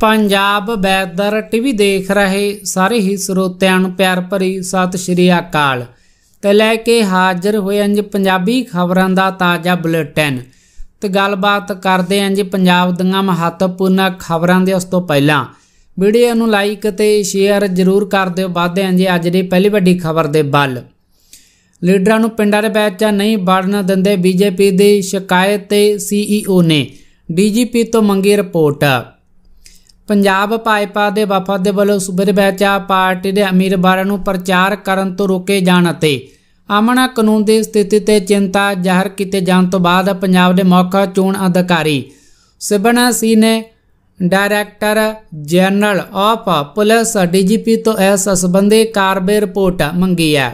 Punjab weather TV ਦੇਖ ਰਹੇ ਸਾਰੇ ਹੀ ਸਰੋਤਿਆਂ ਨੂੰ ਪਿਆਰ ਭਰੀ ਸਤਿ ਸ਼੍ਰੀ ਅਕਾਲ ਤੇ ਲੈ ਕੇ ਹਾਜ਼ਰ ਹੋਏ ਅੰਜ ਪੰਜਾਬੀ ਖਬਰਾਂ ਦਾ ਤਾਜ਼ਾ ਬੁਲੇਟਿਨ ਤੇ ਗੱਲਬਾਤ ਕਰਦੇ ਅੰਜ ਪੰਜਾਬ ਦੀਆਂ ਮਹੱਤਵਪੂਰਨ ਖਬਰਾਂ ਦੇ ਉਸ ਤੋਂ ਪਹਿਲਾਂ ਵੀਡੀਓ ਨੂੰ ਲਾਈਕ ਤੇ ਸ਼ੇਅਰ ਜ਼ਰੂਰ ਕਰ ਦਿਓ ਵਾਧੇ ਅੰਜ ਅੱਜ ਦੀ ਪਹਿਲੀ ਵੱਡੀ ਖਬਰ ਦੇ ਵੱਲ ਲੀਡਰਾਂ ਨੂੰ ਪਿੰਡਾਂ ਦੇ ਵਿੱਚ ਨਹੀਂ ਵੜਨ ਦਿੰਦੇ ਬੀਜੇਪੀ ਦੀ ਸ਼ਿਕਾਇਤ ਤੇ ਸੀਈਓ ਨੇ ਡੀਜੀਪੀ ਤੋਂ ਮੰਗੀ ਰਿਪੋਰਟ ਪੰਜਾਬ ਭਾਜਪਾ ਦੇ ਵਫਦ ਦੇ ਵੱਲੋਂ ਸੂਬੇ ਦੇ ਵਿੱਚ ਪਾਰਟੀ ਦੇ ਅਮੀਰਵਾਰਾਂ ਨੂੰ ਪ੍ਰਚਾਰ ਕਰਨ ਤੋਂ ਰੋਕੇ ਜਾਣ ਅਤੇ ਆਮਣਾ ਕਾਨੂੰਨ ਦੀ ਸਥਿਤੀ ਤੇ ਚਿੰਤਾ ਜ਼ਾਹਰ ਕੀਤੇ ਜਾਣ ਤੋਂ ਬਾਅਦ ਪੰਜਾਬ ਦੇ ਮੁੱਖ ਚੋਣ ਅਧਿਕਾਰੀ ਸਿਬਣਾ ਸੀ ਨੇ director general of police DGP ਤੋਂ ਇਸ ਸਬੰਧੇ ਕਾਰਵਾਈ ਰਿਪੋਰਟ ਮੰਗੀ ਹੈ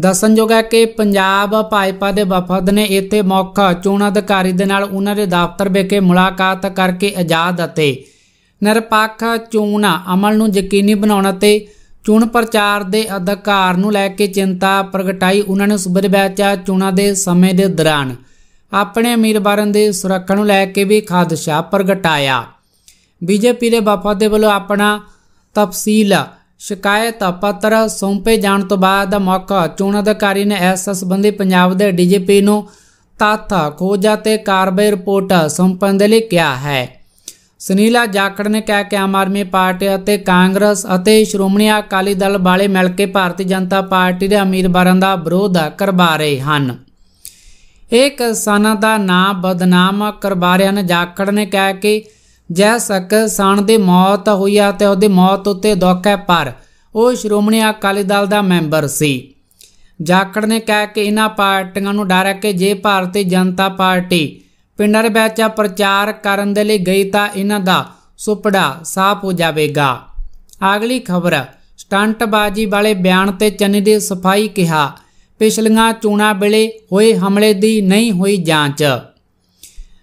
ਦੱਸਣਯੋਗ ਹੈ ਕਿ ਪੰਜਾਬ ਭਾਜਪਾ ਦੇ ਵਫਦ ਨੇ ਇੱਥੇ ਮੁੱਖ ਚੋਣ ਅਧਿਕਾਰੀ ਦੇ ਨਾਲ ਉਹਨਾਂ ਦੇ ਦਫ਼ਤਰ ਵਿਖੇ ਮੁਲਾਕਾਤ ਕਰਕੇ ਆਜ਼ਾਦ ਅਤੇ ਨਿਰਪੱਖ ਚੋਣ ਅਮਲ ਨੂੰ ਯਕੀਨੀ ਬਣਾਉਣ ਅਤੇ ਚੋਣ ਪ੍ਰਚਾਰ ਦੇ ਅਧਿਕਾਰ ਨੂੰ ਲੈ ਕੇ ਚਿੰਤਾ ਪ੍ਰਗਟਾਈ ਉਹਨਾਂ ਨੇ ਸੁਬਰ ਵਿੱਚ ਚੋਣਾਂ ਦੇ ਸਮੇਂ ਦੇ ਦੌਰਾਨ ਆਪਣੇ ਉਮੀਦਵਾਰਾਂ ਦੇ ਸੁਰੱਖਿਆ ਨੂੰ ਲੈ ਕੇ ਵੀ ਖਾਦਸ਼ਾ ਪ੍ਰਗਟਾਇਆ ਬੀਜੇਪੀ ਦੇ ਵਫਦ ਦੇ ਵੱਲੋਂ ਆਪਣਾ ਤਫਸੀਲ ਸ਼ਿਕਾਇਤ ਪੱਤਰ ਸੌਂਪੇ ਜਾਣ ਤੋਂ ਬਾਅਦ ਮੌਕਾ ਚੋਣ ਅਧਿਕਾਰੀ ਨੇ ਇਸ ਸੰਬੰਧੀ ਪੰਜਾਬ ਦੇ ਡੀਜੀਪੀ ਨੂੰ ਤਾਤਾ ਖੋਜ ਅਤੇ ਕਾਰਵਾਈ ਰਿਪੋਰਟ ਸੰਪੰਦਲੇ ਦੇ ਕਿਹਾ ਹੈ ਸੁਨੀਲਾ ਜਾਖੜ ਨੇ ਕਿਹਾ ਕਿ ਆਮ ਆਦਮੀ ਪਾਰਟੀ ਅਤੇ ਕਾਂਗਰਸ ਅਤੇ ਸ਼੍ਰੋਮਣੀ ਅਕਾਲੀ ਦਲ ਵਾਲੇ ਮਿਲ ਕੇ ਭਾਰਤੀ ਜਨਤਾ ਪਾਰਟੀ ਦੇ ਉਮੀਦਵਾਰਾਂ ਦਾ ਵਿਰੋਧ ਕਰਵਾ ਰਹੇ ਹਨ ਇਹ ਕਿਸਾਨਾਂ ਦਾ ਨਾਂ ਬਦਨਾਮ ਕਰਵਾ ਰਹੇ ਹਨ ਜਾਖੜ ਨੇ ਕਿਹਾ ਕਿ ਸਕ ਸਾਨ ਦੀ ਮੌਤ ਹੋਈ ਆ ਤੇ ਉਹਦੇ ਮੌਤ ਉੱਤੇ ਦੁੱਖ ਹੈ ਪਰ ਉਹ ਸ਼੍ਰੋਮਣੀ ਅਕਾਲੀ ਦਲ ਦਾ ਮੈਂਬਰ ਸੀ ਜਾਖੜ ਨੇ ਕਿਹਾ ਕਿ ਇਹਨਾਂ ਪਾਰਟੀਆਂ ਨੂੰ ਡਰ ਹੈ ਕਿ ਜੇ ਭਾਰਤੀ ਜਨਤਾ ਪਾਰਟੀ ਪਿੰਡਾਂ ਦੇ ਵਿੱਚ ਪ੍ਰਚਾਰ ਕਰਨ ਦੇ ਲਈ ਗਈ ਤਾਂ ਇਹਨਾਂ ਦਾ ਸੁਪੜਾ ਸਾਫ਼ ਹੋ ਜਾਵੇਗਾ ਅਗਲੀ ਖਬਰ ਸਟੰਟਬਾਜ਼ੀ ਵਾਲੇ ਬਿਆਨ ਤੇ ਚੰਨੀ ਦੀ ਸਫਾਈ ਕਿਹਾ ਪਿਛਲੀਆਂ ਚੋਣਾਂ ਵੇਲੇ ਹੋਏ ਹਮਲੇ ਦੀ ਨਹੀਂ ਹੋਈ ਜਾਂਚ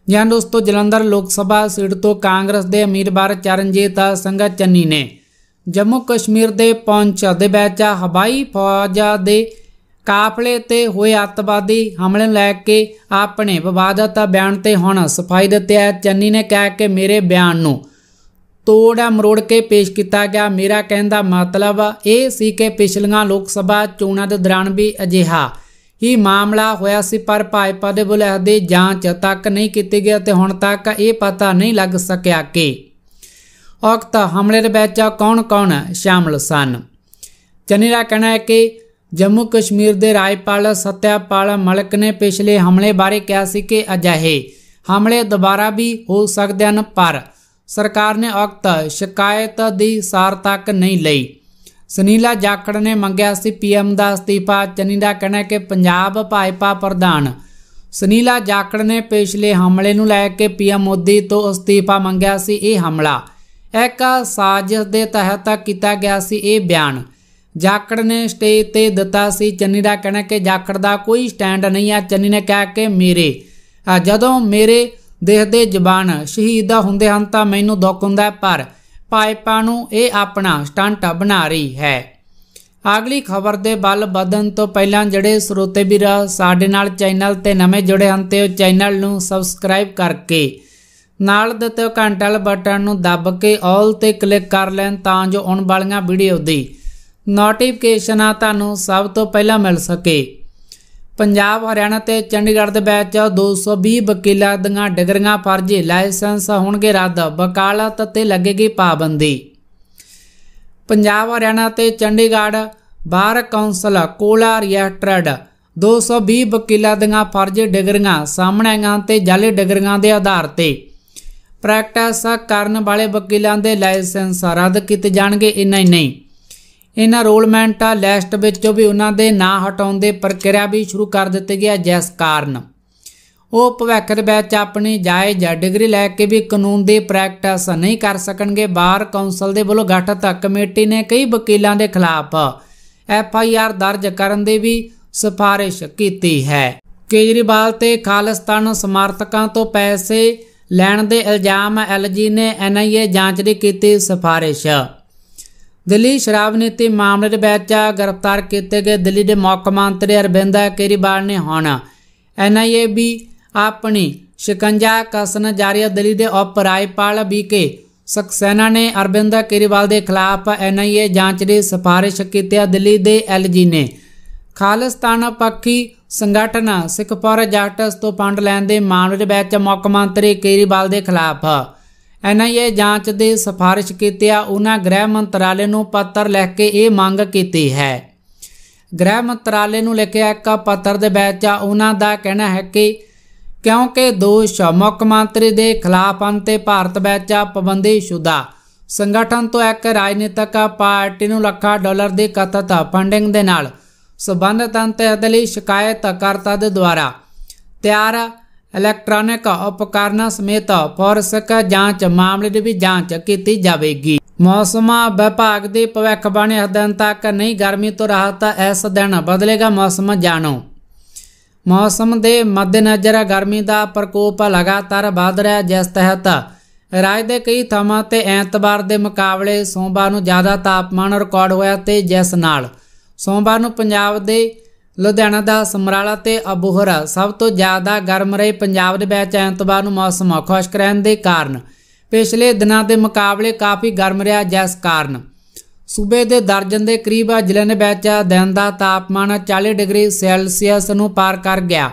ਜਾਂ ਦੋਸਤੋ ਜਲੰਧਰ ਲੋਕ ਸਭਾ ਸੀਟ ਤੋਂ ਕਾਂਗਰਸ ਦੇ ਅਮੀਰਬਾਰ ਚਰਨਜੀਤ ਸੰਘਾ ਚੰਨੀ ਨੇ ਜੰਮੂ ਕਸ਼ਮੀਰ ਦੇ ਪਹੁੰਚ ਦੇ ਵਿੱਚ ਹਵਾਈ ਫੌਜਾਂ ਦੇ ਕਾਫਲੇ ਤੇ ਹੋਏ ਅੱਤਵਾਦੀ ਹਮਲੇ ਲੈ ਕੇ ਆਪਣੇ ਵਿਵਾਦਤ ਬਿਆਨ ਤੇ ਹੁਣ ਸਫਾਈ ਦਿੱਤੀ ਹੈ ਚੰਨੀ ਨੇ ਕਹਿ ਕੇ ਮੇਰੇ ਬਿਆਨ ਨੂੰ ਤੋੜਾ ਮਰੋੜ ਕੇ ਪੇਸ਼ ਕੀਤਾ ਗਿਆ ਮੇਰਾ ਕਹਿੰਦਾ ਮਤਲਬ ਇਹ ਸੀ ਕਿ ਪਿਛਲੀਆਂ ਲੋਕ ਸਭਾ ਚੋਣਾਂ ਦੇ ਦੌਰਾਨ ਵੀ ਅਜਿਹਾ ਹੀ ਮਾਮਲਾ ਹੋਇਆ ਸੀ ਪਰ ਭਾਜਪਾ ਦੇ ਬੁਲਾਹ ਦੀ ਜਾਂਚ ਤੱਕ ਨਹੀਂ ਕੀਤੀ ਗਈ ਤੇ ਹੁਣ ਤੱਕ ਇਹ ਪਤਾ ਨਹੀਂ ਲੱਗ ਸਕਿਆ ਕਿ ਉਕਤ ਹਮਲੇ ਦੇ ਵਿੱਚ ਕੌਣ-ਕੌਣ ਸ਼ਾਮਲ ਸਨ ਚੰਨੀ ਦਾ ਕਹਿਣਾ ਹੈ ਕਿ ਜੰਮੂ ਕਸ਼ਮੀਰ ਦੇ ਰਾਜਪਾਲ ਸਤਿਆਪਾਲ ਮਲਕ ਨੇ ਪਿਛਲੇ ਹਮਲੇ ਬਾਰੇ ਕਿਹਾ ਸੀ ਕਿ ਅਜਾਹੇ ਹਮਲੇ ਦੁਬਾਰਾ ਵੀ ਹੋ ਸਕਦੇ ਹਨ ਪਰ ਸਰਕਾਰ ਨੇ ਅਕਤ ਸ਼ਿਕਾਇਤ ਦੀ ਸਾਰ ਤੱਕ ਨਹੀਂ ਲਈ ਸੁਨੀਲਾ ਜਾਖੜ ਨੇ ਮੰਗਿਆ ਸੀ ਪੀਐਮ ਦਾ ਅਸਤੀਫਾ ਚੰਨੀ ਦਾ ਕਹਿਣਾ ਕਿ ਪੰਜਾਬ ਭਾਜਪਾ ਪ੍ਰਧਾਨ ਸੁਨੀਲਾ ਜਾਖੜ ਨੇ ਪਿਛਲੇ ਹਮਲੇ ਨੂੰ ਲੈ ਕੇ ਪੀਐਮ ਮੋਦੀ ਤੋਂ ਅਸਤੀਫਾ ਮੰਗਿਆ ਸੀ ਇਹ ਹਮਲਾ ਇੱਕ ਸਾਜ਼ਿਸ਼ ਦੇ ਤਹਿਤ ਕੀਤਾ ਗਿਆ ਸੀ ਇਹ ਬਿਆਨ ਜਾਕੜ ਨੇ ਸਟੇਜ ਤੇ ਦਿੱਤਾ ਸੀ ਚੰਨੀ ਦਾ ਕਹਿਣਾ ਕਿ ਜਾਖੜ ਦਾ ਕੋਈ ਸਟੈਂਡ ਨਹੀਂ ਆ ਚੰਨੀ ਨੇ ਕਿਹਾ ਕਿ ਮੇਰੇ ਜਦੋਂ ਮੇਰੇ ਦੇਖਦੇ ਜ਼ਬਾਨ ਸ਼ਹੀਦ ਦਾ ਹੁੰਦੇ ਹਨ ਤਾਂ ਮੈਨੂੰ ਦੁੱਖ ਹੁੰਦਾ ਪਰ ਪਾਇਪਾ ਨੂੰ ਇਹ ਆਪਣਾ ਸਟੰਟ ਬਣਾ ਰਹੀ ਹੈ ਅਗਲੀ ਖਬਰ ਦੇ ਬਲ ਵਧਣ ਤੋਂ ਪਹਿਲਾਂ ਜਿਹੜੇ ਸਰੋਤੇ ਵੀਰ ਸਾਡੇ ਨਾਲ ਚੈਨਲ ਤੇ ਨਵੇਂ ਜੁੜੇ ਹਨ ਤੇ ਉਹ ਚੈਨਲ ਨੂੰ ਸਬਸਕ੍ਰਾਈਬ ਕਰਕੇ ਨਾਲ ਦਿੱਤੇ ਘੰਟਾ ਵਾਲੇ ਬਟਨ ਨੂੰ ਦੱਬ ਕੇ ਆਲ ਤੇ ਕਲਿੱਕ ਕਰ ਲੈਣ ਤਾਂ ਜੋ ਆਉਣ ਵਾਲੀਆਂ ਵੀਡੀਓ ਦੀ ਨੋਟੀਫਿਕੇਸ਼ਨਾਂ ਤੁਹਾਨੂੰ ਸਭ ਤੋਂ ਪਹਿਲਾਂ ਮਿਲ ਸਕੇ ਪੰਜਾਬ ਹਰਿਆਣਾ ਤੇ ਚੰਡੀਗੜ੍ਹ ਦੇ ਵਿੱਚ 220 ਵਕੀਲਾਂ ਦੀਆਂ ਡਿਗਰੀਆਂ ਫਰਜ਼ੀ ਲਾਇਸੈਂਸ ਹੋਣਗੇ ਰੱਦ ਵਕਾਲਤ ਤੇ ਲੱਗੇਗੀ ਪਾਬੰਦੀ ਪੰਜਾਬ ਹਰਿਆਣਾ ਤੇ ਚੰਡੀਗੜ੍ਹ ਬਾਰ ਕਾਉਂਸਲ ਕੋਲਾ ਰਿਐਟਰਡ 220 ਵਕੀਲਾਂ ਦੀਆਂ ਫਰਜ਼ੀ ਡਿਗਰੀਆਂ ਸਾਹਮਣੇ ਆਈਆਂ ਤੇ ਜਾਲੇ ਡਿਗਰੀਆਂ ਦੇ ਆਧਾਰ ਤੇ ਪ੍ਰੈਕਟਿਸ ਕਰਨ ਵਾਲੇ ਵਕੀਲਾਂ ਦੇ ਲਾਇਸੈਂਸ ਰੱਦ ਕੀਤੇ ਜਾਣਗੇ ਇੰਨਾ ਹੀ ਨਹੀਂ ਰੋਲਮੈਂਟਾਂ ਲਿਸਟ ਵਿੱਚੋਂ ਵੀ ਉਹਨਾਂ ਦੇ ਨਾਂ ਹਟਾਉਣ ਦੇ ਪ੍ਰਕਿਰਿਆ ਵੀ ਸ਼ੁਰੂ ਕਰ ਦਿੱਤੀ ਗਿਆ ਜਿਸ ਕਾਰਨ ਉਹ ਭਵਿੱਖ ਦੇ ਵਿੱਚ ਆਪਣੀ ਜਾਇਜ਼ ਡਿਗਰੀ ਲੈ ਕੇ ਵੀ ਕਾਨੂੰਨ ਦੀ ਪ੍ਰੈਕਟਿਸ ਨਹੀਂ ਕਰ ਸਕਣਗੇ ਬਾਰ ਕਾਉਂਸਲ ਦੇ ਵੱਲੋਂ ਗਠਿਤ ਕਮੇਟੀ ਨੇ ਕਈ ਵਕੀਲਾਂ ਦੇ ਖਿਲਾਫ ਐਫ ਆਈ ਆਰ ਦਰਜ ਕਰਨ ਦੀ ਵੀ ਸਿਫਾਰਿਸ਼ ਕੀਤੀ ਹੈ ਕੇਜਰੀਵਾਲ ਤੇ ਖਾਲਿਸਤਾਨ ਸਮਰਥਕਾਂ ਤੋਂ ਪੈਸੇ ਲੈਣ ਦੇ ਇਲਜ਼ਾਮ ਐਲਜੀ ਨੇ ਐਨਆਈਏ ਜਾਂਚ ਦੀ ਕੀਤੀ ਸਿਫਾਰਿਸ਼ ਦਿੱਲੀ ਸ਼ਰਾਬ ਨੀਤੀ ਮਾਮਲੇ ਦੇ ਵਿੱਚ ਗ੍ਰਿਫਤਾਰ ਕੀਤੇ ਗਏ ਦਿੱਲੀ ਦੇ ਮੁੱਖ ਮੰਤਰੀ ਅਰਵਿੰਦ ਕੇਰੀਵਾਲ ਨੇ ਹੁਣ ਐਨਆਈਏ ਵੀ ਆਪਣੀ ਸ਼ਿਕੰਜਾ ਕਸਨ ਜਾਰੀ ਦਿੱਲੀ ਦੇ ਉਪ ਰਾਜਪਾਲ ਬੀਕੇ ਸਕਸੈਨਾ ਨੇ ਅਰਵਿੰਦ ਕੇਰੀਵਾਲ ਦੇ ਖਿਲਾਫ ਐਨਆਈਏ ਜਾਂਚ ਦੀ ਸਿਫਾਰਿਸ਼ ਕੀਤੀ ਹੈ ਦਿੱਲੀ ਦੇ ਐਲਜੀ ਨੇ ਖਾਲਿਸਤਾਨ ਪੱਖੀ ਸੰਗਠਨ ਪਰ ਜੱਟਸ ਤੋਂ ਪੰਡ ਲੈਣ ਦੇ ਮਾਮਲੇ ਵਿੱਚ ਮੁੱਖ ਮੰਤਰੀ ਕੇਰੀਵਾਲ ਦੇ ਖਿਲਾਫ ਐਨਆਈਏ ਜਾਂਚ ਦੇ ਸਿਫਾਰਿਸ਼ ਕੀਤਿਆ ਉਹਨਾਂ ਗ੍ਰਹਿ ਮੰਤਰਾਲੇ ਨੂੰ ਪੱਤਰ ਲਿਖ ਕੇ ਇਹ ਮੰਗ ਕੀਤੀ ਹੈ ਗ੍ਰਹਿ ਮੰਤਰਾਲੇ ਨੂੰ ਲਿਖਿਆ ਇੱਕ ਪੱਤਰ ਦੇ ਵਿੱਚ ਉਹਨਾਂ ਦਾ ਕਹਿਣਾ ਹੈ ਕਿ ਕਿਉਂਕਿ ਦੋਸ਼ ਮੁੱਖ ਮੰਤਰੀ ਦੇ ਖਿਲਾਫ ਅੰਤੇ ਭਾਰਤ ਵਿੱਚ ਪਾਬੰਦੀ ਸ਼ੁਦਾ ਸੰਗਠਨ ਤੋਂ ਇੱਕ ਰਾਜਨੀਤਿਕ ਪਾਰਟੀ ਨੂੰ ਲੱਖਾਂ ਡਾਲਰ ਦੀ ਕਥਤ ਫੰਡਿੰਗ ਦੇ ਨਾਲ ਸਬੰਧਤ ਅੰਤੇ ਅਦਲੀ ਸ਼ਿਕਾਇਤ ਕਰਤਾ ਦੇ ਦੁਆਰਾ ਤਿਆਰ ਇਲੈਕਟ੍ਰੋਨਿਕ ਉਪਕਰਨਾਂ ਸਮੇਤ ਫੋਰਸਕ ਜਾਂਚ ਮਾਮਲੇ ਦੀ ਵੀ ਜਾਂਚ ਕੀਤੀ ਜਾਵੇਗੀ ਮੌਸਮ ਵਿਭਾਗ ਦੀ ਭਵਿੱਖਬਾਣੀ ਹਦਨ ਤੱਕ ਨਹੀਂ ਗਰਮੀ ਤੋਂ ਰਾਹਤ ਇਸ ਦਿਨ ਬਦਲੇਗਾ ਮੌਸਮ ਜਾਣੋ ਮੌਸਮ ਦੇ ਮੱਦੇਨਜ਼ਰ ਗਰਮੀ ਦਾ ਪ੍ਰਕੋਪ ਲਗਾਤਾਰ ਵਧ ਰਿਹਾ ਜਿਸ ਤਹਿਤ ਰਾਜ ਦੇ ਕਈ ਥਾਵਾਂ ਤੇ ਐਤਵਾਰ ਦੇ ਮੁਕਾਬਲੇ ਸੋਮਵਾਰ ਨੂੰ ਜ਼ਿਆਦਾ ਤਾਪਮਾਨ ਰਿਕਾਰਡ ਹੋਇਆ ਤੇ ਜਿਸ ਨਾਲ ਸੋਮਵਾਰ ਨੂੰ ਪੰਜਾਬ ਦੇ ਲੁਧਿਆਣਾ ਦਾ ਸਮਰਾਲਾ ਤੇ ਅਬੂਹਰਾ ਸਭ ਤੋਂ ਜ਼ਿਆਦਾ ਗਰਮ ਰਹੇ ਪੰਜਾਬ ਦੇ ਵਿੱਚ ਐਤਵਾਰ ਨੂੰ ਮੌਸਮ ਖੁਸ਼ਕ ਰਹਿਣ ਦੇ ਕਾਰਨ ਪਿਛਲੇ ਦਿਨਾਂ ਦੇ ਮੁਕਾਬਲੇ ਕਾਫੀ ਗਰਮ ਰਿਹਾ ਜਿਸ ਕਾਰਨ ਸੂਬੇ ਦੇ ਦਰਜਨ ਦੇ ਕਰੀਬ ਜ਼ਿਲ੍ਹੇ ਨੇ ਵਿੱਚ ਦਿਨ ਦਾ ਤਾਪਮਾਨ 40 ਡਿਗਰੀ ਸੈਲਸੀਅਸ ਨੂੰ ਪਾਰ ਕਰ ਗਿਆ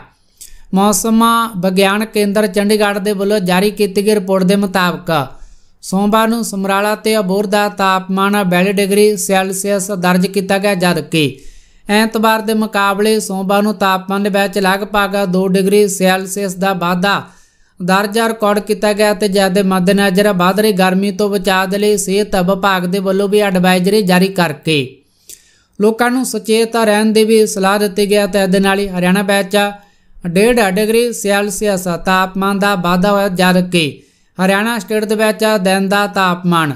ਮੌਸਮ ਵਿਗਿਆਨ ਕੇਂਦਰ ਚੰਡੀਗੜ੍ਹ ਦੇ ਵੱਲੋਂ ਜਾਰੀ ਕੀਤੀ ਗਈ ਰਿਪੋਰਟ ਦੇ ਮੁਤਾਬਕ ਸੋਮਵਾਰ ਨੂੰ ਸਮਰਾਲਾ ਤੇ ਅਬੋਰ ਦਾ ਤਾਪਮਾਨ 42 ਡਿਗਰੀ ਸੈਲਸੀਅਸ ਦਰਜ ਕੀਤਾ ਗਿਆ ਜਦਕਿ ਐਤਵਾਰ ਦੇ ਮੁਕਾਬਲੇ ਸੋਮਵਾਰ ਨੂੰ ਤਾਪਮਾਨ ਦੇ ਵਿੱਚ ਲਗਭਗ 2 ਡਿਗਰੀ ਸੈਲਸੀਅਸ ਦਾ ਵਾਧਾ ਦਰਜਾ ਰਿਕਾਰਡ ਕੀਤਾ ਗਿਆ ਤੇ ਜਦ ਦੇ ਮੱਦੇਨਜ਼ਰ ਵੱਧ ਰਹੀ ਗਰਮੀ ਤੋਂ ਬਚਾਅ ਦੇ ਲਈ ਸਿਹਤ ਵਿਭਾਗ ਦੇ ਵੱਲੋਂ ਵੀ ਐਡਵਾਈਜ਼ਰੀ ਜਾਰੀ ਕਰਕੇ ਲੋਕਾਂ ਨੂੰ ਸੁਚੇਤ ਰਹਿਣ ਦੀ ਵੀ ਸਲਾਹ ਦਿੱਤੀ ਗਿਆ ਤੇ ਇਹਦੇ ਨਾਲ ਹੀ ਹਰਿਆਣਾ ਵਿੱਚ 1.5 ਡਿਗਰੀ ਸੈਲਸੀਅਸ ਤਾਪਮਾਨ ਦਾ ਵਾਧਾ ਹੋਇਆ ਜਦ ਕਿ ਹਰਿਆਣਾ ਸਟੇਟ ਦੇ ਵਿੱਚ ਦਿਨ ਦਾ ਤਾਪਮਾਨ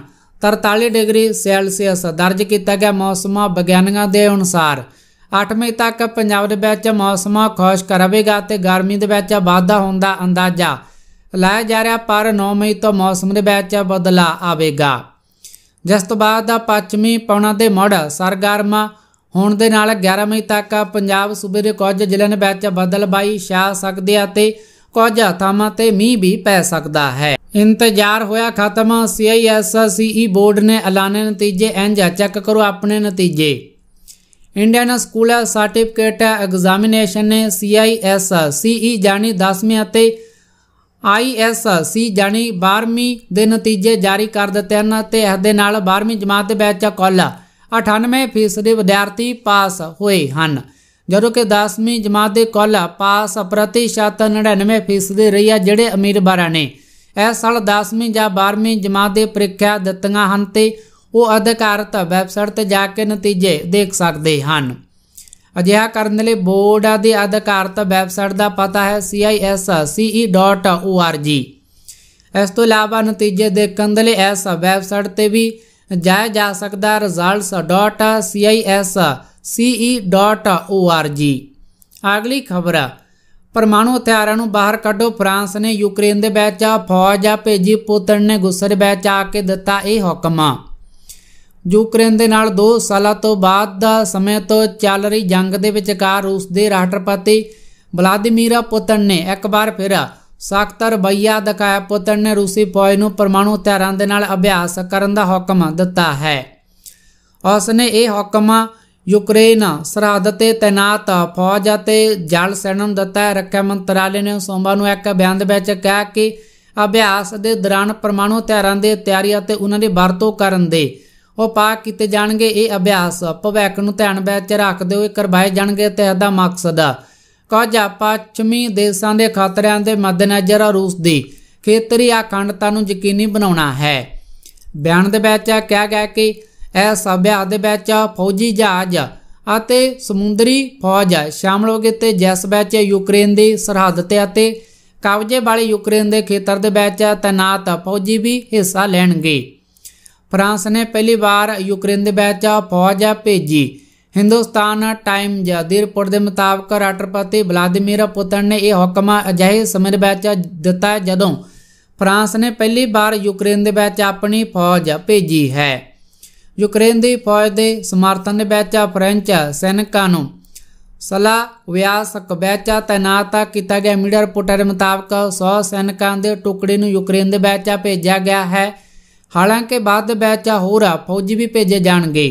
43 ਡਿਗਰੀ ਸੈਲਸੀਅਸ ਦਰਜ ਕੀਤਾ ਗਿਆ ਮੌਸਮ ਵਿਗਿਆਨੀਆਂ ਦੇ ਅਨੁਸਾਰ 8ਵੇਂ ਤੱਕ ਪੰਜਾਬ ਦੇ ਵਿੱਚ ਮੌਸਮ ਖੁਸ਼ਕ ਰਹੇਗਾ ਤੇ ਗਰਮੀ ਦੇ ਵਿੱਚ ਵਾਧਾ ਹੋਣ ਦਾ ਅੰਦਾਜ਼ਾ ਲਾਇਆ ਜਾ ਰਿਹਾ ਪਰ 9 ਮਈ ਤੋਂ ਮੌਸਮ ਦੇ ਵਿੱਚ ਬਦਲਾ ਆਵੇਗਾ ਜਿਸ ਤੋਂ ਬਾਅਦ ਪੱਛਮੀ ਪੌਣਾ ਦੇ ਮੋੜ ਸਰਗਰਮ ਹੋਣ ਦੇ ਨਾਲ 11 ਮਈ ਤੱਕ ਪੰਜਾਬ ਸੂਬੇ ਦੇ ਕੁਝ ਜ਼ਿਲ੍ਹਿਆਂ ਦੇ ਵਿੱਚ ਬਦਲਬਾਈ ਛਾ ਸਕਦੀ ਹੈ ਤੇ ਕੁਝ ਥਾਵਾਂ ਤੇ ਮੀਂਹ ਵੀ ਪੈ ਸਕਦਾ ਹੈ ਇੰਤਜ਼ਾਰ ਹੋਇਆ ਖਤਮ ਸੀਆਈਐਸਸੀਈ ਬੋਰਡ ਨੇ ਐਲਾਨੇ ਨਤੀਜੇ ਇੰਜ ਚੈੱਕ ਕਰੋ ਆਪਣੇ ਨਤੀਜੇ ਇੰਡੀਅਨ ਸਕੂਲ ਸਰਟੀਫਿਕੇਟ ਐਗਜ਼ਾਮੀਨੇਸ਼ਨ ਨੇ ਸੀਆਈਐਸ CE ਜਾਨੀ 10ਵੀਂ ਅਤੇ ਆਈਐਸ ਸੀ ਜਾਨੀ 12ਵੀਂ ਦੇ ਨਤੀਜੇ ਜਾਰੀ ਕਰ ਦਿੱਤੇ ਹਨ ਅਤੇ ਇਸ ਦੇ ਨਾਲ 12ਵੀਂ ਜਮਾਤ ਦੇ ਵਿੱਚ ਕੁੱਲ 98% ਦੇ ਵਿਦਿਆਰਥੀ ਪਾਸ ਹੋਏ ਹਨ ਜਦੋਂ ਕਿ 10ਵੀਂ ਜਮਾਤ ਦੇ ਕੁੱਲ ਪਾਸ ਪ੍ਰਤੀਸ਼ਤ 99% ਦੇ ਰਹੀ ਹੈ ਜਿਹੜੇ ਅਮੀਰ ਬਾਰਾਂ ਨੇ ਇਸ ਸਾਲ 10ਵੀਂ ਜਾਂ 12ਵੀਂ ਜਮਾਤ ਦੇ ਪ੍ਰੀਖਿਆ ਦਿੱਤੀਆਂ ਹਨ ਤੇ ਉਹ ਅਧਿਕਾਰਤ ਵੈਬਸਾਈਟ ਤੇ ਜਾ ਕੇ ਨਤੀਜੇ ਦੇਖ ਸਕਦੇ ਹਨ ਅਜਿਹਾ ਕਰਨ ਲਈ ਬੋਰਡ ਦੇ ਅਧਿਕਾਰਤ ਵੈਬਸਾਈਟ ਦਾ ਪਤਾ ਹੈ cisce.org ਇਸ ਤੋਂ ਇਲਾਵਾ ਨਤੀਜੇ ਦੇਖਣ ਦੇ ਲਈ ਇਸ ਵੈਬਸਾਈਟ ਤੇ ਵੀ ਜਾਇਆ ਜਾ ਸਕਦਾ results.cisce.org ਅਗਲੀ ਖਬਰ ਪਰਮਾਣੂ ਹਥਿਆਰਾਂ ਨੂੰ ਬਾਹਰ ਕੱਢੋ ਫਰਾਂਸ ਨੇ ਯੂਕਰੇਨ ਦੇ ਵਿੱਚ ਫੌਜ ਭੇਜੀ ਪੁਤਨ ਨੇ ਗੁੱਸੇ ਵਿੱਚ ਆ ਕੇ ਦਿੱਤਾ ਇਹ ਹੁਕਮਾਂ ਯੂਕਰੇਨ ਦੇ ਨਾਲ 2 ਸਾਲਾਂ ਤੋਂ ਬਾਅਦ ਦਾ ਸਮੇਂ ਤੋਂ ਚੱਲ ਰਹੀ ਜੰਗ ਦੇ ਵਿਚਕਾਰ ਰੂਸ ਦੇ ਰਾਸ਼ਟਰਪਤੀ ਵਲਾਦੀਮੀਰ ਪੁਤਨ ਨੇ ਇੱਕ ਵਾਰ ਫਿਰ ਸਖਤ ਬਈਆ ਦਿਖਾਇਆ ਪੁਤਨ ਨੇ ਰੂਸੀ ਫੌਜ ਨੂੰ ਪਰਮਾਣੂ ਹਥਿਆਰਾਂ ਦੇ ਨਾਲ ਅਭਿਆਸ ਕਰਨ ਦਾ ਹੁਕਮ ਦਿੱਤਾ ਹੈ ਉਸ ਨੇ ਇਹ ਹੁਕਮ ਯੂਕਰੇਨ ਸਰਹੱਦ ਤੇ ਤਾਇਨਾਤ ਫੌਜ ਅਤੇ ਜਲ ਸੈਨਾ ਨੂੰ ਦਿੱਤਾ ਹੈ ਰੱਖਿਆ ਮੰਤਰਾਲੇ ਨੇ ਸੋਮਵਾਰ ਨੂੰ ਇੱਕ ਬਿਆਨ ਦੇ ਵਿੱਚ ਕਿਹਾ ਕਿ ਅਭਿਆਸ ਦੇ ਦੌਰਾਨ ਪਰਮਾਣੂ ਹਥਿਆਰਾਂ ਦੀ ਤਿਆਰੀ ਅਤੇ ਉਹਨਾਂ ਦੀ ਵਰਤੋਂ ਕਰਨ ਦੇ ਉਹ ਪਾਕ ਕੀਤੇ ਜਾਣਗੇ ਇਹ ਅਭਿਆਸ ਭਵਿੱਖ ਨੂੰ ਧਿਆਨ ਵਿੱਚ ਰੱਖਦੇ ਹੋਏ ਕਰਵਾਏ ਜਾਣਗੇ ਤੇ ਇਹਦਾ ਮਕਸਦ ਕੁਝ ਪੱਛਮੀ ਦੇਸ਼ਾਂ ਦੇ ਖਤਰਿਆਂ ਦੇ ਮੱਦਨਜ਼ਰ ਰੂਸ ਦੀ ਖੇਤਰੀ ਅਖੰਡਤਾ ਨੂੰ ਯਕੀਨੀ ਬਣਾਉਣਾ ਹੈ ਬਿਆਨ ਦੇ ਵਿੱਚ ਕਿਹਾ ਗਿਆ ਕਿ ਇਹ ਸਭਿਆ ਦੇ ਵਿੱਚ ਫੌਜੀ ਜਹਾਜ਼ ਅਤੇ ਸਮੁੰਦਰੀ ਫੌਜ ਸ਼ਾਮਲ ਹੋ ਗਏ ਤੇ ਜਿਸ ਵਿੱਚ ਯੂਕਰੇਨ ਦੀ ਸਰਹੱਦ ਤੇ ਅਤੇ ਕਬਜ਼ੇ ਵਾਲੇ ਯੂਕਰੇਨ ਦੇ ਖੇਤਰ ਦੇ ਵਿੱਚ ਤਨਾਤ ਫੌਜੀ ਵੀ ਹਿੱਸਾ ਲੈਣਗੇ ਫਰਾਂਸ ਨੇ ਪਹਿਲੀ ਵਾਰ ਯੂਕਰੇਨ ਦੇ ਵਿੱਚ ਫੌਜ ਭੇਜੀ ਹਿੰਦੁਸਤਾਨ ਟਾਈਮ ਦੀ ਰਿਪੋਰਟ ਦੇ ਮੁਤਾਬਕ ਰਾਸ਼ਟਰਪਤੀ ਵਲਾਦੀਮੀਰ ਪੁਤਨ ਨੇ ਇਹ ਹੁਕਮ ਅਜਿਹੇ ਸਮੇਂ ਵਿੱਚ ਦਿੱਤਾ ਜਦੋਂ ਫਰਾਂਸ ਨੇ ਪਹਿਲੀ ਵਾਰ ਯੂਕਰੇਨ ਦੇ ਵਿੱਚ ਆਪਣੀ ਫੌਜ ਭੇਜੀ ਹੈ ਯੂਕਰੇਨ ਦੀ ਫੌਜ ਦੇ ਸਮਰਥਨ ਦੇ ਵਿੱਚ ਫ੍ਰੈਂਚ ਸੈਨਿਕਾਂ ਨੂੰ ਸਲਾ ਵਿਆਸਕ ਵਿੱਚ ਤਾਇਨਾਤ ਕੀਤਾ ਗਿਆ ਮੀਡੀਆ ਰਿਪੋਰਟਾਂ ਦੇ ਮੁਤਾਬਕ 100 ਸੈਨਿਕਾਂ ਦੇ ਟੁਕੜੇ ਨੂੰ ਯੂਕਰੇਨ ਦੇ ਵਿੱਚ ਭੇਜਿਆ ਗਿਆ ਹੈ ਹਾਲਾਂਕਿ ਬਾਅਦ ਵਿੱਚ ਜਾਂ ਹੋਰ ਫੌਜੀ ਵੀ ਭੇਜੇ ਜਾਣਗੇ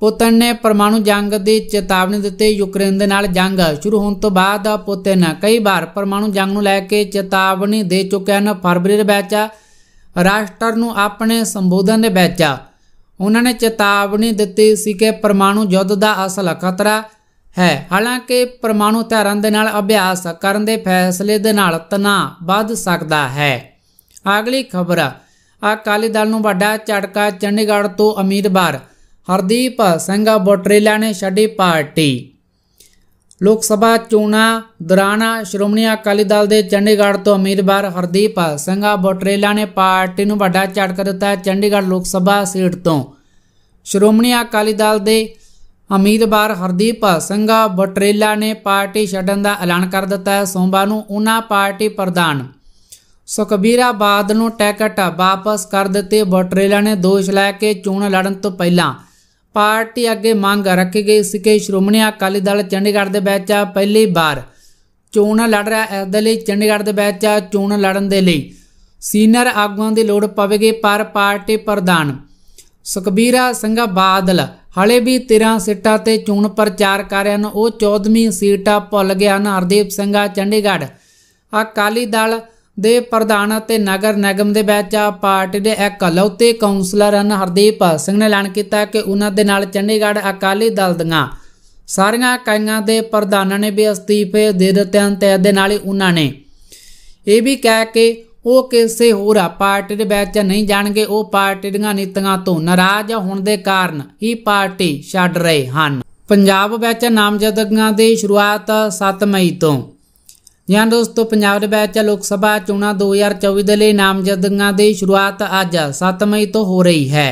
ਪੁੱਤਨ ਨੇ ਪਰਮਾਣੂ ਜੰਗ ਦੀ ਚੇਤਾਵਨੀ ਦਿੱਤੀ ਯੂਕਰੇਨ ਦੇ ਨਾਲ ਜੰਗ ਸ਼ੁਰੂ ਹੋਣ ਤੋਂ ਬਾਅਦ ਪੁਤਿਨ ਕਈ ਵਾਰ ਪਰਮਾਣੂ ਜੰਗ ਨੂੰ ਲੈ ਕੇ ਚੇਤਾਵਨੀ ਦੇ ਚੁੱਕੇ ਹਨ ਫਰਵਰੀ ਦੇ ਵਿੱਚ ਰਾਸ਼ਟਰ ਨੂੰ ਆਪਣੇ ਸੰਬੋਧਨ ਦੇ ਵਿੱਚ ਉਹਨਾਂ ਨੇ ਚੇਤਾਵਨੀ ਦਿੱਤੀ ਸੀ ਕਿ ਪਰਮਾਣੂ ਯੁੱਧ ਦਾ ਅਸਲ ਖਤਰਾ ਹੈ ਹਾਲਾਂਕਿ ਪਰਮਾਣੂ ਹਥਿਆਰਾਂ ਦੇ ਨਾਲ ਅਭਿਆਸ ਕਰਨ ਦੇ ਫੈਸਲੇ ਦੇ ਨਾਲ ਤਣਾਅ ਵੱਧ ਸਕਦਾ ਹੈ ਅਗਲੀ ਖਬਰ ਅਕਾਲੀ ਦਲ ਨੂੰ ਵੱਡਾ ਝਟਕਾ ਚੰਡੀਗੜ੍ਹ ਤੋਂ ਉਮੀਦਵਾਰ ਹਰਦੀਪ ਸਿੰਘ ਬੋਟਰੇਲਾ ਨੇ ਛੱਡੀ ਪਾਰਟੀ ਲੋਕ ਸਭਾ ਚੋਣਾਂ ਦੌਰਾਨ ਸ਼੍ਰੋਮਣੀ ਅਕਾਲੀ ਦਲ ਦੇ ਚੰਡੀਗੜ੍ਹ ਤੋਂ ਉਮੀਦਵਾਰ ਹਰਦੀਪ ਸਿੰਘ ਬੋਟਰੇਲਾ ਨੇ ਪਾਰਟੀ ਨੂੰ ਵੱਡਾ ਝਟਕਾ ਦਿੱਤਾ ਚੰਡੀਗੜ੍ਹ ਲੋਕ ਸਭਾ ਸੀਟ ਤੋਂ ਸ਼੍ਰੋਮਣੀ ਅਕਾਲੀ ਦਲ ਦੇ ਉਮੀਦਵਾਰ ਹਰਦੀਪ ਸਿੰਘ ਬਟਰੇਲਾ ਨੇ ਪਾਰਟੀ ਛੱਡਣ ਦਾ ਐਲਾਨ ਕਰ ਦਿੱਤਾ ਹੈ ਸੋਮਵਾਰ ਨੂੰ ਉਹਨਾਂ ਪਾਰਟੀ ਪ੍ਰਧਾਨ ਸੋ ਬਾਦ ਨੂੰ ਟਿਕਟ ਵਾਪਸ ਕਰ ਦਿੱਤੇ ਬਟਰੇਲਾ ਨੇ ਦੋਸ਼ ਲਾ ਕੇ ਚੋਣ ਲੜਨ ਤੋਂ ਪਹਿਲਾਂ ਪਾਰਟੀ ਅੱਗੇ ਮੰਗ ਰੱਖੀ ਗਈ ਸੀ ਕਿ ਸ਼੍ਰੋਮਣੀ ਅਕਾਲੀ ਦਲ ਚੰਡੀਗੜ੍ਹ ਦੇ ਵਿੱਚ ਪਹਿਲੀ ਵਾਰ ਚੋਣ ਲੜ ਰਿਹਾ ਇਸ ਦੇ ਲਈ ਚੰਡੀਗੜ੍ਹ ਦੇ ਵਿੱਚ ਚੋਣ ਲੜਨ ਦੇ ਲਈ ਸੀਨੀਅਰ ਆਗੂਆਂ ਦੀ ਲੋੜ ਪਵੇਗੀ ਪਰ ਪਾਰਟੀ ਪ੍ਰਧਾਨ ਸੁਖਬੀਰਾ ਸਿੰਘ ਬਾਦਲ ਹਲੇ ਵੀ 13 ਸੀਟਾਂ ਤੇ ਚੋਣ ਪ੍ਰਚਾਰ ਕਰ ਰਹੇ ਹਨ ਉਹ 14ਵੀਂ ਸੀਟਾਂ ਭੁੱਲ ਗਿਆ ਹਨ ਹਰਦੀਪ ਸਿੰਘਾ ਚੰਡੀਗੜ੍ਹ ਅਕਾਲੀ ਦਲ ਦੇ ਪ੍ਰਧਾਨ ਅਤੇ ਨਗਰ ਨਿਗਮ ਦੇ ਵਿੱਚ ਪਾਰਟੀ ਦੇ ਇਕਲੌਤੇ ਕਾਉਂਸਲਰ ਹਨ ਹਰਦੀਪ ਸਿੰਘ ਨੇ ਐਲਾਨ ਕੀਤਾ ਕਿ ਉਹਨਾਂ ਦੇ ਨਾਲ ਚੰਡੀਗੜ੍ਹ ਅਕਾਲੀ ਦਲ ਦੀਆਂ ਸਾਰੀਆਂ ਇਕਾਈਆਂ ਦੇ ਪ੍ਰਧਾਨਾਂ ਨੇ ਵੀ ਅਸਤੀਫੇ ਦੇ ਦਿੱਤੇ ਹਨ ਤੇ ਇਹਦੇ ਨਾਲ ਹੀ ਉਹਨਾਂ ਨੇ ਇਹ ਵੀ ਕਹਿ ਕੇ ਉਹ ਕਿਸੇ ਹੋਰ ਪਾਰਟੀ ਦੇ ਵਿੱਚ ਨਹੀਂ ਜਾਣਗੇ ਉਹ ਪਾਰਟੀ ਦੀਆਂ ਨੀਤੀਆਂ ਤੋਂ ਨਾਰਾਜ਼ ਹੋਣ ਦੇ ਕਾਰਨ ਹੀ ਪਾਰਟੀ ਛੱਡ ਰਹੇ ਹਨ ਪੰਜਾਬ ਵਿੱਚ ਨਾਮਜ਼ਦਗੀਆਂ ਦੀ ਸ਼ੁਰੂਆਤ 7 ਮਈ ਤੋਂ ਜਾਂ ਦੋਸਤੋ ਪੰਜਾਬ ਦੇ ਵਿੱਚ ਲੋਕ ਸਭਾ ਚੋਣਾਂ 2024 ਦੇ ਲਈ ਨਾਮਜ਼ਦਗੀਆਂ ਦੀ ਸ਼ੁਰੂਆਤ ਅੱਜ 7 ਮਈ ਤੋਂ ਹੋ ਰਹੀ ਹੈ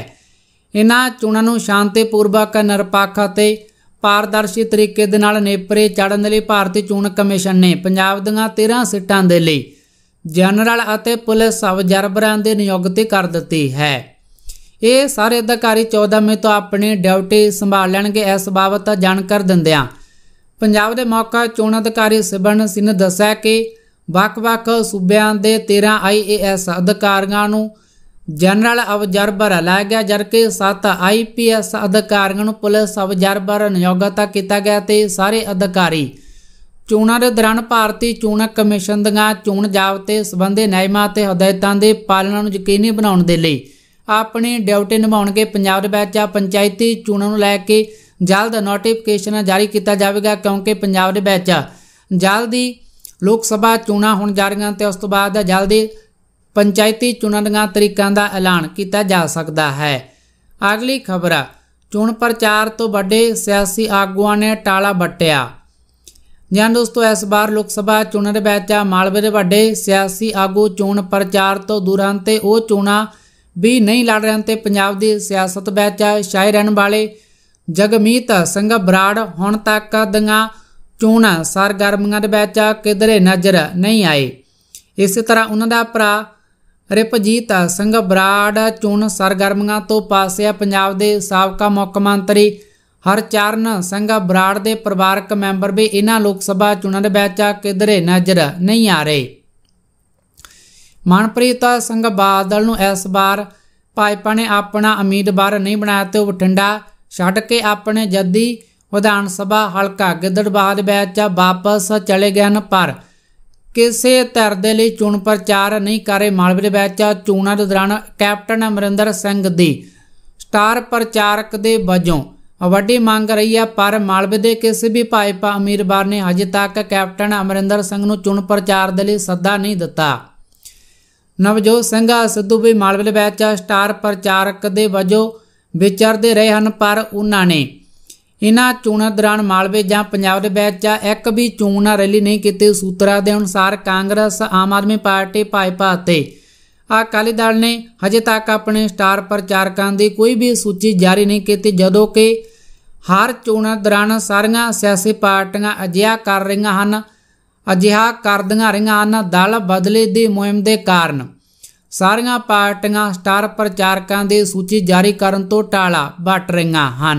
ਇਹਨਾਂ ਚੋਣਾਂ ਨੂੰ ਸ਼ਾਂਤੀਪੂਰਵਕ ਨਿਰਪੱਖ ਅਤੇ ਪਾਰਦਰਸ਼ੀ ਤਰੀਕੇ ਦੇ ਨਾਲ ਨੇਪਰੇ ਚੜਨ ਲਈ ਭਾਰਤੀ ਚੋਣ ਕਮਿਸ਼ਨ ਨੇ ਪੰਜਾਬ ਦੀਆਂ 13 ਸੀਟਾਂ ਦੇ ਲਈ ਜਨਰਲ ਅਤੇ ਪੁਲਿਸ ਸਬ ਜਰਬਰਾਂ ਦੇ ਨਿਯੁਕਤੀ ਕਰ ਦਿੱਤੀ ਹੈ ਇਹ ਸਾਰੇ ਅਧਿਕਾਰੀ 14 ਮਈ ਤੋਂ ਆਪਣੀ ਡਿਊਟੀ ਸੰਭਾਲ ਲੈਣਗੇ ਇਸ ਬਾਬਤ ਜਾਣਕਾਰੀ ਦਿੰਦਿਆਂ ਪੰਜਾਬ ਦੇ ਮੌਕਾ ਚੋਣ ਅਧਿਕਾਰੀ ਸਬਨ ਸਿੰਘ ਦੱਸਿਆ ਕਿ ਵੱਖ-ਵੱਖ ਸੂਬਿਆਂ ਦੇ 13 ਆਈਏਐਸ ਅਧਿਕਾਰੀਆਂ ਨੂੰ ਜਨਰਲ ਅਬਜ਼ਰਵਰ ਲਾਇਆ ਗਿਆ ਜਰਕੇ 7 ਆਈਪੀਐਸ ਅਧਿਕਾਰੀਆਂ ਨੂੰ ਪੁਲਿਸ ਅਬਜ਼ਰਵਰ ਨਿਯੁਕਤ ਕੀਤਾ ਗਿਆ ਤੇ ਸਾਰੇ ਅਧਿਕਾਰੀ ਚੋਣਾਂ ਦੇ ਦੌਰਾਨ ਭਾਰਤੀ ਚੋਣ ਕਮਿਸ਼ਨ ਦੀਆਂ ਚੋਣ ਜਾਬਤੇ ਸੰਬੰਧੇ ਨਿਯਮਾਂ ਤੇ ਹਦਾਇਤਾਂ ਦੇ ਪਾਲਣ ਨੂੰ ਯਕੀਨੀ ਬਣਾਉਣ ਦੇ ਲਈ ਆਪਣੀ ਡਿਊਟੀ ਨਿਭਾਉਣਗੇ ਪੰਜਾਬ ਦੇ ਵਿੱਚ ਪੰਚਾਇਤੀ ਚੋਣਾਂ ਨੂੰ ਲੈ ਕੇ ਜਲਦ ਨੋਟੀਫਿਕੇਸ਼ਨ ਜਾਰੀ ਕੀਤਾ ਜਾਵੇਗਾ ਕਿਉਂਕਿ ਪੰਜਾਬ ਦੇ ਵਿੱਚ ਜਲਦੀ ਲੋਕ ਸਭਾ ਚੋਣਾਂ ਹੋਣ ਜਾ ਰਹੀਆਂ ਤੇ ਉਸ ਤੋਂ ਬਾਅਦ ਜਲਦੀ ਪੰਚਾਇਤੀ ਚੋਣਾਂ ਦੀਆਂ ਤਰੀਕਾਂ ਦਾ ਐਲਾਨ ਕੀਤਾ ਜਾ ਸਕਦਾ ਹੈ ਅਗਲੀ ਖਬਰ ਚੋਣ ਪ੍ਰਚਾਰ ਤੋਂ ਵੱਡੇ ਸਿਆਸੀ ਆਗੂਆਂ ਨੇ ਟਾਲਾ ਬੱਟਿਆ ਜਾਂ ਦੋਸਤੋ ਇਸ ਵਾਰ ਲੋਕ ਸਭਾ ਚੋਣਾਂ ਦੇ ਵਿੱਚ ਮਾਲਵੇ ਦੇ ਵੱਡੇ ਸਿਆਸੀ ਆਗੂ ਚੋਣ ਪ੍ਰਚਾਰ ਤੋਂ ਦੂਰ ਹਨ ਤੇ ਉਹ ਚੋਣਾਂ ਵੀ ਨਹੀਂ ਲੜ ਰਹੇ ਤੇ ਪੰਜਾਬ ਦੀ ਸਿਆਸਤ ਵਿੱਚ ਸ਼ਾਇਰ ਰਹਿਣ ਵਾਲੇ ਜਗਮੀਤ ਸਿੰਘ ਬਰਾੜ ਹੁਣ ਤੱਕ ਦੀਆਂ ਚੋਣਾਂ ਸਰਗਰਮੀਆਂ ਦੇ ਵਿੱਚ ਕਿਧਰੇ ਨਜ਼ਰ ਨਹੀਂ ਆਏ ਇਸੇ ਤਰ੍ਹਾਂ ਉਹਨਾਂ ਦਾ ਭਰਾ ਰਿਪਜੀਤ ਸਿੰਘ ਬਰਾੜ ਚੋਣ ਸਰਗਰਮੀਆਂ ਤੋਂ ਪਾਸਿਆ ਪੰਜਾਬ ਦੇ ਸਾਬਕਾ ਮੁੱਖ ਮੰਤਰੀ ਹਰਚਰਨ ਸਿੰਘ ਬਰਾੜ ਦੇ ਪਰਿਵਾਰਕ ਮੈਂਬਰ ਵੀ ਇਹਨਾਂ ਲੋਕ ਸਭਾ ਚੋਣਾਂ ਦੇ ਵਿੱਚ ਕਿਧਰੇ ਨਜ਼ਰ ਨਹੀਂ ਆ ਰਹੇ ਮਨਪ੍ਰੀਤ ਸਿੰਘ ਬਾਦਲ ਨੂੰ ਇਸ ਵਾਰ ਭਾਜਪਾ ਨੇ ਆਪਣਾ ਉਮੀਦਵਾਰ ਨਹੀਂ ਬਣਾਇਆ ਤੇ ਉਹ ਬਠਿੰਡਾ ਛੱਡ ਕੇ ਆਪਣੇ ਜੱਦੀ ਵਿਧਾਨ ਸਭਾ ਹਲਕਾ ਗਿੱਦੜਬਾਦ ਵਿੱਚ ਵਾਪਸ ਚਲੇ ਗਏ ਹਨ ਪਰ ਕਿਸੇ ਧਿਰ ਦੇ ਲਈ ਚੋਣ ਪ੍ਰਚਾਰ ਨਹੀਂ ਕਰੇ ਮਾਲਵੇ ਦੇ ਵਿੱਚ ਚੋਣਾਂ ਦੇ ਦੌਰਾਨ ਕੈਪਟਨ ਅਮਰਿੰਦਰ ਸਿੰਘ ਦੀ ਸਟਾਰ ਪ੍ਰਚਾਰਕ ਦੇ ਵਜੋਂ ਵੱਡੀ ਮੰਗ ਰਹੀ ਹੈ ਪਰ ਮਾਲਵੇ ਦੇ ਕਿਸੇ ਵੀ ਭਾਜਪਾ ਅਮੀਰਵਾਰ ਨੇ ਹਜੇ ਤੱਕ ਕੈਪਟਨ ਅਮਰਿੰਦਰ ਸਿੰਘ ਨੂੰ ਚੋਣ ਪ੍ਰਚਾਰ ਦੇ ਲਈ ਸੱਦਾ ਨਹੀਂ ਦਿੱਤਾ ਨਵਜੋਤ ਸਿੰਘ ਸਿੱਧੂ ਵੀ ਮਾਲਵੇ ਦੇ ਵਿੱਚ ਸਟਾਰ ਪ੍ਰਚਾਰਕ ਦੇ ਵਜੋਂ ਵਿਚਰਦੇ ਰਹੇ ਹਨ ਪਰ ਉਹਨਾਂ ਨੇ ਇਨ੍ਹਾਂ ਚੋਣਾਂ ਦੌਰਾਨ ਮਾਲਵੇ ਜਾਂ ਪੰਜਾਬ ਦੇ ਵਿੱਚ ਇੱਕ ਵੀ ਚੋਣ ਰੈਲੀ ਨਹੀਂ ਕੀਤੀ ਸੂਤਰਾਂ ਦੇ ਅਨੁਸਾਰ ਕਾਂਗਰਸ ਆਮ ਆਦਮੀ ਪਾਰਟੀ ਭਾਜਪਾ ਅਤੇ ਅਕਾਲੀ ਦਲ ਨੇ ਹਜੇ ਤੱਕ ਆਪਣੇ ਸਟਾਰ ਪ੍ਰਚਾਰਕਾਂ ਦੀ ਕੋਈ ਵੀ ਸੂਚੀ ਜਾਰੀ ਨਹੀਂ ਕੀਤੀ ਜਦੋਂ ਕਿ ਹਰ ਚੋਣਾਂ ਦੌਰਾਨ ਸਾਰੀਆਂ ਸਿਆਸੀ ਪਾਰਟੀਆਂ ਅਜਿਹਾ ਕਰ ਰਹੀਆਂ ਹਨ ਅਜਿਹਾ ਕਰਦੀਆਂ ਰਹੀਆਂ ਹਨ ਦਲ ਬਦਲੇ ਦੀ ਮੁਹਿੰਮ ਦੇ ਕਾਰਨ ਸਾਰੀਆਂ ਪਾਰਟੀਆਂ ਸਟਾਰ ਪ੍ਰਚਾਰਕਾਂ ਦੀ ਸੂਚੀ ਜਾਰੀ ਕਰਨ ਤੋਂ ਟਾਲਾ ਬਟ ਰਹੀਆਂ ਹਨ